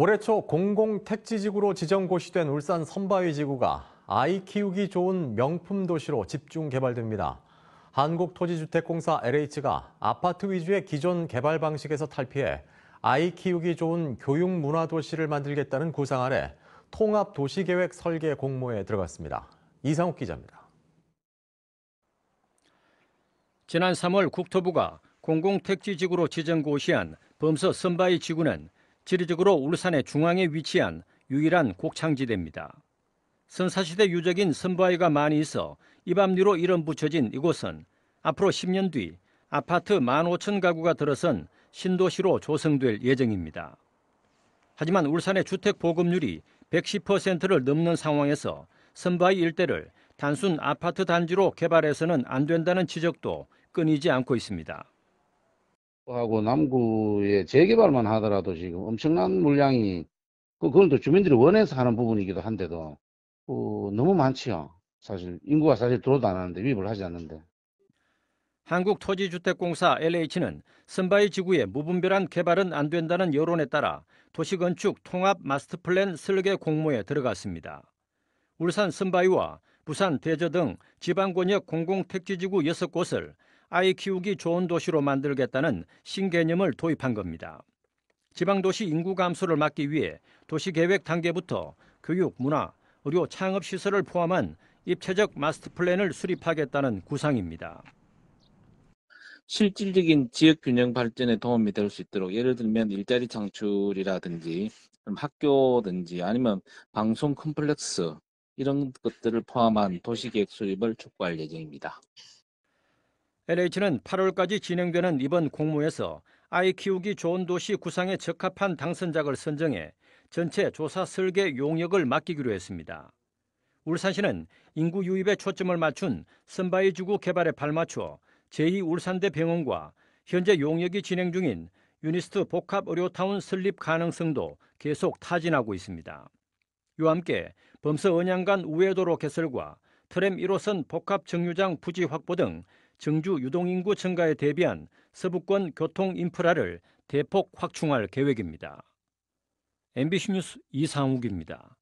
올해 초 공공택지지구로 지정 고시된 울산 선바위지구가 아이 키우기 좋은 명품 도시로 집중 개발됩니다. 한국토지주택공사 LH가 아파트 위주의 기존 개발 방식에서 탈피해 아이 키우기 좋은 교육문화도시를 만들겠다는 구상 아래 통합도시계획 설계 공모에 들어갔습니다. 이상욱 기자입니다. 지난 3월 국토부가 공공택지지구로 지정 고시한 범서 선바위 지구는 지리적으로 울산의 중앙에 위치한 유일한 곡창지대입니다. 선사시대 유적인 선바위가 많이 있어 이밤리로 이름 붙여진 이곳은 앞으로 10년 뒤 아파트 15,000 가구가 들어선 신도시로 조성될 예정입니다. 하지만 울산의 주택 보급률이 110%를 넘는 상황에서 선바위 일대를 단순 아파트 단지로 개발해서는 안 된다는 지적도 끊이지 않고 있습니다. 하고 남구의 재개발만 하더라도 지금 엄청난 물량이 그건 또 주민들이 원해서 하는 부분이기도 한데도 어, 너무 많지요. 사실 인구가 사실 들어도 안 하는데 위입을 하지 않는데. 한국토지주택공사 LH는 선바이 지구의 무분별한 개발은 안 된다는 여론에 따라 도시건축 통합 마스터플랜 설계 공모에 들어갔습니다. 울산 선바이와 부산 대저 등 지방권역 공공택지지구 6곳을 아이 키우기 좋은 도시로 만들겠다는 신개념을 도입한 겁니다. 지방도시 인구 감소를 막기 위해 도시계획 단계부터 교육, 문화, 의료, 창업시설을 포함한 입체적 마스터 플랜을 수립하겠다는 구상입니다. 실질적인 지역 균형 발전에 도움이 될 수 있도록 예를 들면 일자리 창출이라든지 학교든지 아니면 방송 컴플렉스 이런 것들을 포함한 도시계획 수립을 촉구할 예정입니다. l h 는 8월까지 진행되는 이번 공모에서 아이 키우기 좋은 도시 구상에 적합한 당선작을 선정해 전체 조사 설계 용역을 맡기기로 했습니다. 울산시는 인구 유입에 초점을 맞춘 선바이 주구 개발에 발맞춰 제2 울산대 병원과 현재 용역이 진행 중인 유니스트 복합의료타운 설립 가능성도 계속 타진하고 있습니다. 이와 함께 범서 언양간 우회도로 개설과 트램 1호선 복합정류장 부지 확보 등 증주 유동인구 증가에 대비한 서부권 교통 인프라를 대폭 확충할 계획입니다. MBC 뉴스 이상욱입니다.